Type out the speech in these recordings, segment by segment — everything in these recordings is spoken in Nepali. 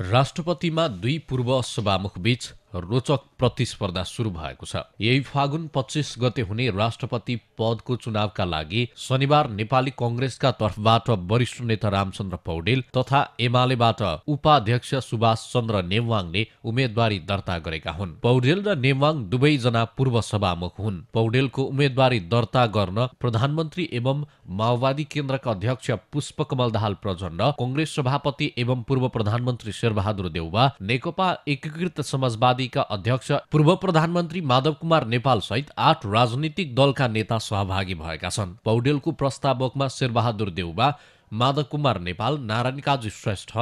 राष्ट्रपतिमा दुई पूर्व सभामुखबीच रोचक प्रतिस्पर्धा सुरु भएको छ यही फागुन पच्चिस गते हुने राष्ट्रपति पदको चुनावका लागि शनिबार नेपाली कङ्ग्रेसका तर्फबाट वरिष्ठ नेता रामचन्द्र पौडेल तथा एमालेबाट उपाध्यक्ष सुभाष चन्द्र नेवाङले उम्मेद्वारी दर्ता गरेका हुन् पौडेल र नेवाङ दुवैजना पूर्व सभामुख हुन् पौडेलको उम्मेद्वारी दर्ता गर्न प्रधानमन्त्री एवं माओवादी केन्द्रका अध्यक्ष पुष्पकमल दाहाल प्रचण्ड कङ्ग्रेस सभापति एवं पूर्व प्रधानमन्त्री शेरबहादुर देउवा नेकपा एकीकृत समाजवादी पार्टीका अध्यक्ष पूर्व प्रधानमन्त्री माधव कुमार नेपाल सहित आठ राजनीतिक दलका नेता सहभागी भएका छन् पौडेलको प्रस्तावकमा शेरबहादुर देउबा माधव कुमार नेपाल नारायण काजी श्रेष्ठ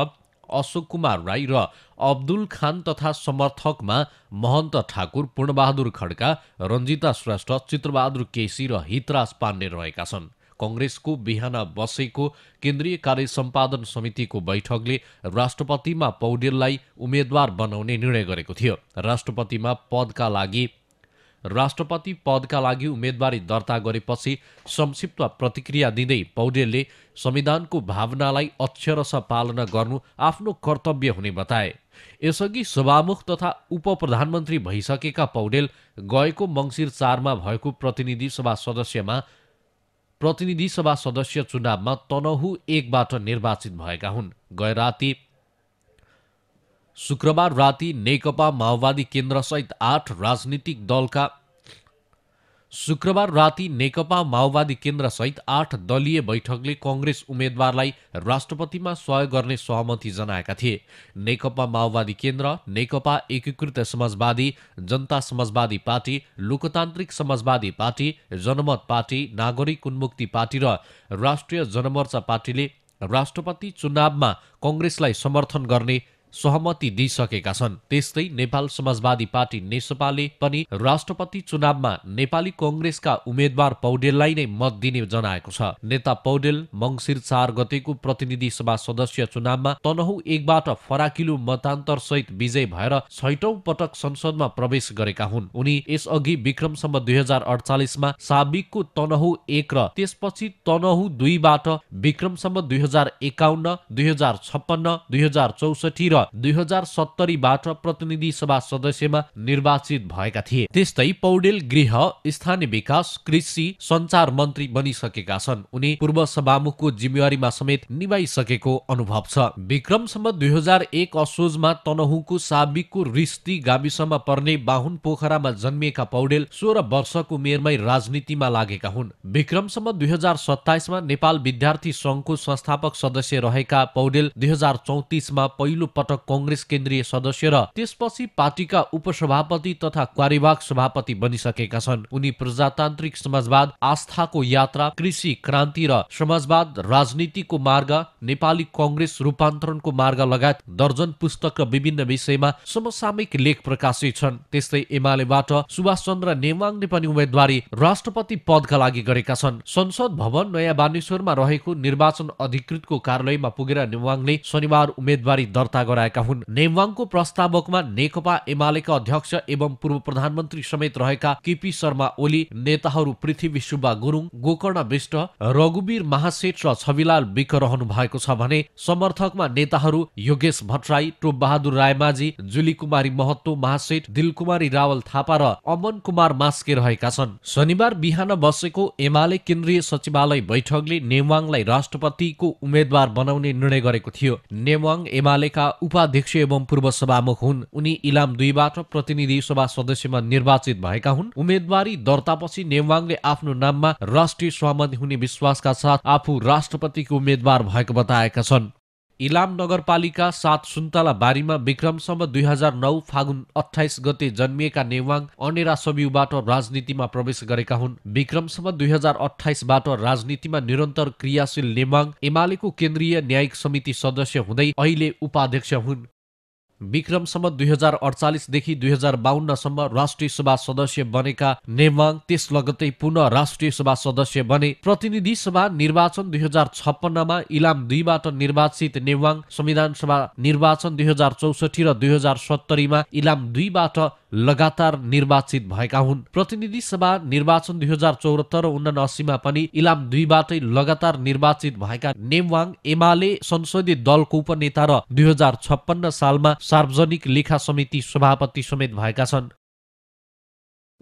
अशोक कुमार राई र अब्दुल खान तथा समर्थकमा महन्त ठाकुर पूर्णबहादुर खड्का रञ्जिता श्रेष्ठ चित्रबहादुर केसी र हितराज पाण्डे रहेका छन् कङ्ग्रेसको बिहान बसेको केन्द्रीय कार्य सम्पादन समितिको बैठकले राष्ट्रपतिमा पौडेललाई उम्मेद्वार बनाउने निर्णय गरेको थियो राष्ट्रपतिमा पदका लागि राष्ट्रपति पदका लागि उम्मेदवारी दर्ता गरेपछि संक्षिप्त प्रतिक्रिया दिँदै पौडेलले संविधानको भावनालाई अक्षरश पालना गर्नु आफ्नो कर्तव्य हुने बताए यसअघि सभामुख तथा उप प्रधानमन्त्री भइसकेका पौडेल गएको मङ्सिर चारमा भएको प्रतिनिधि सभा सदस्यमा प्रतिनिधि सभा सदस्य चुनावमा तनहु एकबाट निर्वाचित भएका हुन् गैराती शुक्रबार राति नेकपा माओवादी केन्द्रसहित आठ राजनीतिक दलका शुक्रबार राति नेकपा माओवादी केन्द्रसहित आठ दलीय बैठकले कङ्ग्रेस उम्मेद्वारलाई राष्ट्रपतिमा सहयोग गर्ने सहमति जनाएका थिए नेकपा माओवादी केन्द्र नेकपा एकीकृत समाजवादी जनता समाजवादी पार्टी लोकतान्त्रिक समाजवादी पार्टी जनमत पार्टी नागरिक उन्मुक्ति पार्टी र राष्ट्रिय जनमोर्चा पार्टीले राष्ट्रपति चुनावमा कङ्ग्रेसलाई समर्थन गर्ने सहमति दिइसकेका छन् त्यस्तै नेपाल समाजवादी पार्टी नेसपाले पनि राष्ट्रपति चुनावमा नेपाली कङ्ग्रेसका उम्मेद्वार पौडेललाई नै मत दिने जनाएको छ नेता पौडेल मङ्सिर चार गतेको प्रतिनिधि सभा सदस्य चुनावमा तनहु एकबाट फराकिलो मतान्तर सहित विजय भएर छैटौं पटक संसदमा प्रवेश गरेका हुन् उनी यसअघि विक्रमसम्म दुई हजार अडचालिसमा साबिकको तनहु एक र त्यसपछि तनहु दुईबाट विक्रमसम्म दुई हजार एकाउन्न दुई हजार छप्पन्न दुई हजार चौसठी र दुई हजार सत्तरीबाट प्रतिनिधि सभा सदस्यमा निर्वाचित भएका थिए त्यस्तै पौडेल गृह स्थानीय विकास कृषि सञ्चार मन्त्री बनिसकेका छन् उनी पूर्व सभामुखको जिम्मेवारीमा समेत निभाइसकेको अनुभव छ विक्रमसम्म दुई हजार एक असोजमा तनहुको साबिकको रिस्ती गाविसमा पर्ने बाहुन पोखरामा जन्मिएका पौडेल सोह्र वर्षको उमेरमै राजनीतिमा लागेका हुन् विक्रमसम्म दुई हजार सत्ताइसमा नेपाल विद्यार्थी सङ्घको संस्थापक सदस्य रहेका पौडेल दुई हजार चौतिसमा पहिलो पटक कङ्ग्रेस केन्द्रीय सदस्य र त्यसपछि पार्टीका उपसभापति तथा क्वारीबाग सभापति बनिसकेका छन् उनी प्रजातान्त्रिक समाजवाद आस्थाको यात्रा कृषि क्रान्ति र समाजवाद राजनीतिको मार्ग नेपाली कङ्ग्रेस रूपान्तरणको मार्ग लगायत दर्जन पुस्तक र विभिन्न विषयमा समसामयिक लेख प्रकाशित छन् त्यस्तै एमालेबाट सुभाष चन्द्र नेवाङले पनि उम्मेद्वारी राष्ट्रपति पदका लागि गरेका छन् संसद भवन नयाँ बानेश्वरमा रहेको निर्वाचन अधिकृतको कार्यालयमा पुगेर नेवाङले शनिबार उम्मेद्वारी दर्ता गरे गराएका हुन् नेमवाङको प्रस्तावकमा नेकपा एमालेका अध्यक्ष एवं पूर्व प्रधानमन्त्री समेत रहेका केपी शर्मा ओली नेताहरू पृथ्वी सुब्बा गुरुङ गोकर्ण विष्ट रघुवीर महासेठ र छविलाल विक रहनु भएको छ भने समर्थकमा नेताहरू योगेश भट्टराई टोपबहादुर रायमाझी जुली कुमारी महत्तो महासेठ दिलकुमारी रावल थापा र अमन कुमार मास्के रहेका छन् शनिबार बिहान बसेको एमाले केन्द्रीय सचिवालय बैठकले नेवाङलाई राष्ट्रपतिको उम्मेद्वार बनाउने निर्णय गरेको थियो नेवाङ एमालेका उपाध्यक्ष एवं पूर्व सभामुख हुन् उनी इलाम दुईबाट प्रतिनिधि सभा सदस्यमा निर्वाचित भएका हुन् उम्मेद्वारी दर्तापछि नेवाङले आफ्नो नाममा राष्ट्रिय सहमति हुने विश्वासका साथ आफू राष्ट्रपतिको उम्मेद्वार भएको बताएका छन् इलाम नगरपालिका सात सुन्तला बारीमा विक्रमसम्म दुई हजार नौ फागुन अठाइस गते जन्मिएका नेवाङ अनेरा सबिउबाट राजनीतिमा प्रवेश गरेका हुन् विक्रमसम्म दुई हजार अठाइसबाट राजनीतिमा निरन्तर क्रियाशील नेवाङ एमालेको केन्द्रीय न्यायिक समिति सदस्य हुँदै अहिले उपाध्यक्ष हुन् विक्रमसम्म दुई हजार अडचालिसदेखि दुई हजार बाहन्नसम्म राष्ट्रिय सभा सदस्य बनेका नेवाङ त्यस लगतै पुनः राष्ट्रिय सभा सदस्य बने प्रतिनिधि सभा निर्वाचन दुई हजार छप्पन्नमा इलाम दुईबाट निर्वाचित नेवाङ संविधान सभा निर्वाचन दुई हजार चौसठी र दुई हजार सत्तरीमा इलाम दुईबाट लगातार निर्वाचित भएका हुन् प्रतिनिधि सभा निर्वाचन दुई हजार चौरात्तर उनासीमा पनि इलाम दुईबाटै लगातार निर्वाचित भएका नेमवाङ एमाले संसदीय दलको उपनेता र दुई हजार छप्पन्न सालमा सार्वजनिक लेखा समिति सभापति समेत भएका छन्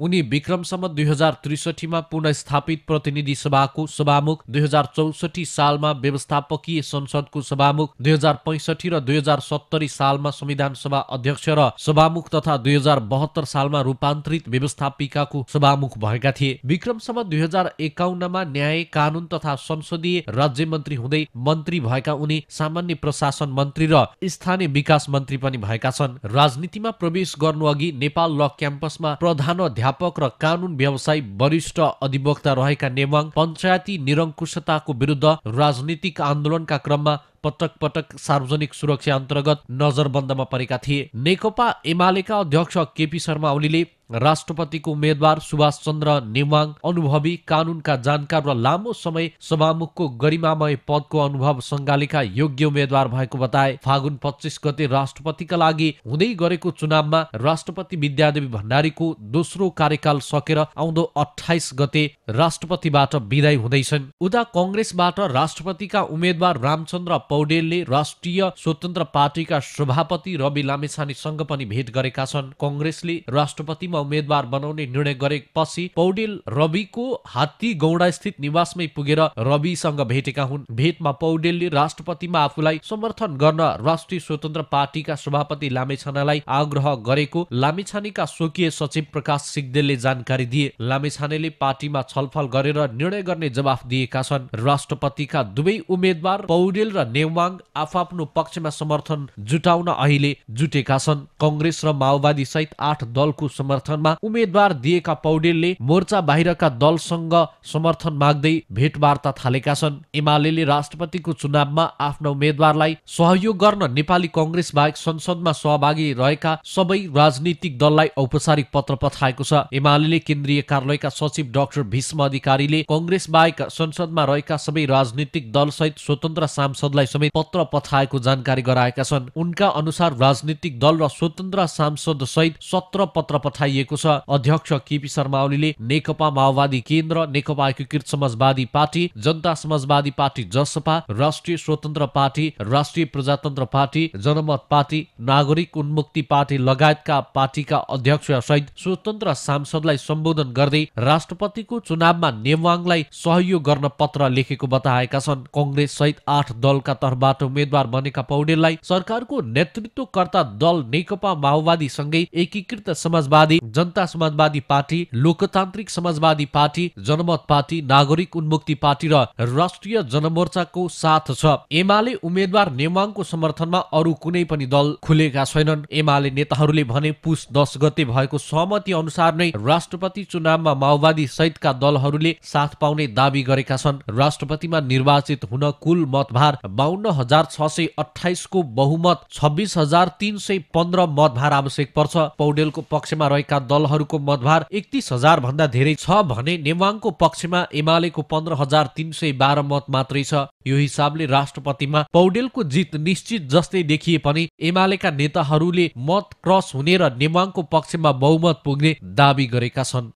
उनी विक्रमसम्म दुई हजार त्रिसठीमा पुनस्थापित प्रतिनिधि सभाको सभामुख दुई हजार चौसठी सालमा व्यवस्थापकीय संसदको सभामुख दुई हजार पैँसठी र दुई हजार सत्तरी सालमा संविधान सभा अध्यक्ष र सभामुख तथा दुई हजार बहत्तर सालमा रूपान्तरित व्यवस्थापिकाको सभामुख भएका थिए विक्रमसम्म दुई हजार एकाउन्नमा न्याय कानून तथा संसदीय राज्य मन्त्री हुँदै मन्त्री भएका उनी सामान्य प्रशासन मन्त्री र स्थानीय विकास मन्त्री पनि भएका छन् राजनीतिमा प्रवेश गर्नु अघि नेपाल ल क्याम्पसमा प्रधान अध्यापक र कानून व्यवसाय वरिष्ठ अधिवक्ता रहेका नेवाङ पञ्चायती निरङ्कुशताको विरुद्ध राजनीतिक आन्दोलनका क्रममा पटक पटक सार्वजनिक सुरक्षा अन्तर्गत नजरबन्दमा परेका थिए नेकपा एमालेका अध्यक्ष केपी शर्मा ओलीले राष्ट्रपतिको उम्मेद्वार सुभाष चन्द्र नेवाङ अनुभवी कानूनका जानकार र लामो समय सभामुखको गरिमामय पदको अनुभव सङ्गालीका योग्य उम्मेद्वार भएको बताए फागुन पच्चिस गते राष्ट्रपतिका लागि हुँदै गरेको चुनावमा राष्ट्रपति विद्यादेवी भण्डारीको दोस्रो कार्यकाल सकेर आउँदो अठाइस गते राष्ट्रपतिबाट विदाय हुँदैछन् उता कङ्ग्रेसबाट राष्ट्रपतिका उम्मेद्वार रामचन्द्र पौडेलले राष्ट्रिय स्वतन्त्र पार्टीका सभापति रवि लामेछानीसँग पनि भेट गरेका छन् कङ्ग्रेसले राष्ट्रपतिमा उम्मेद्वार बनाउने निर्णय गरेपछि पौडेल रविको हात्ती गौडा स्थित निवासमै पुगेर रविसँग भेटेका हुन् भेटमा पौडेलले राष्ट्रपतिमा आफूलाई समर्थन गर्न राष्ट्रिय स्वतन्त्र पार्टीका सभापति लामेछानालाई आग्रह गरेको लामेछानेका स्वकीय सचिव प्रकाश सिग्देलले जानकारी दिए लामेछानेले पार्टीमा छलफल गरेर निर्णय गर्ने जवाफ दिएका छन् राष्ट्रपतिका दुवै उम्मेद्वार पौडेल र नेवाङ आफआफ्नो पक्षमा समर्थन जुटाउन अहिले जुटेका छन् कङ्ग्रेस र माओवादी सहित आठ दलको समर्थन समर्थनमा उम्मेद्वार दिएका पौडेलले मोर्चा बाहिरका दलसँग समर्थन माग्दै भेटवार्ता थालेका छन् एमाले राष्ट्रपतिको चुनावमा आफ्ना उम्मेद्वारलाई सहयोग गर्न नेपाली कङ्ग्रेस बाहेक संसदमा सहभागी रहेका सबै राजनीतिक दललाई औपचारिक पत्र पठाएको छ एमाले केन्द्रीय कार्यालयका सचिव डाक्टर भीष्म अधिकारीले कङ्ग्रेस बाहेक संसदमा रहेका सबै राजनीतिक दल सहित स्वतन्त्र सांसदलाई समेत पत्र पठाएको जानकारी गराएका छन् उनका अनुसार राजनीतिक दल र स्वतन्त्र सांसद सहित सत्र पत्र पठाइ बताइएको छ अध्यक्ष केपी शर्मा ओलीले नेकपा माओवादी केन्द्र नेकपा एकीकृत समाजवादी पार्टी जनता समाजवादी पार्टी जसपा राष्ट्रिय स्वतन्त्र पार्टी राष्ट्रिय प्रजातन्त्र पार्टी जनमत पार्टी नागरिक उन्मुक्ति पार्टी लगायतका पार्टीका अध्यक्ष सहित स्वतन्त्र सांसदलाई सम्बोधन गर्दै राष्ट्रपतिको चुनावमा नेवाङलाई सहयोग गर्न पत्र लेखेको बताएका छन् कङ्ग्रेस सहित आठ दलका तर्फबाट उम्मेद्वार बनेका पौडेललाई सरकारको नेतृत्वकर्ता दल नेकपा माओवादीसँगै एकीकृत समाजवादी जनता समाजवादी पार्टी लोकतान्त्रिक समाजवादी पार्टी जनमत पार्टी नागरिक उन्मुक्ति पार्टी र राष्ट्रिय जनमोर्चाको साथ छ एमाले उम्मेद्वार नेवाङको समर्थनमा अरू कुनै पनि दल खुलेका छैनन् एमाले नेताहरूले भने पुस दस गते भएको सहमति अनुसार नै राष्ट्रपति चुनावमा माओवादी सहितका दलहरूले साथ पाउने दावी गरेका छन् राष्ट्रपतिमा निर्वाचित हुन कुल मतभार बाहन्न हजार छ सय अठाइसको बहुमत छब्बिस हजार तिन सय पन्ध्र मतभार आवश्यक पर्छ पौडेलको पक्षमा रहेका लगायतका दलहरूको मतभार एकतिस हजार भन्दा धेरै छ भने नेवाङको पक्षमा एमालेको पन्ध्र हजार तिन सय बाह्र मत मात्रै छ यो हिसाबले राष्ट्रपतिमा पौडेलको जित निश्चित जस्तै देखिए पनि एमालेका नेताहरूले मत क्रस हुने र नेवाङको पक्षमा बहुमत पुग्ने दावी गरेका छन्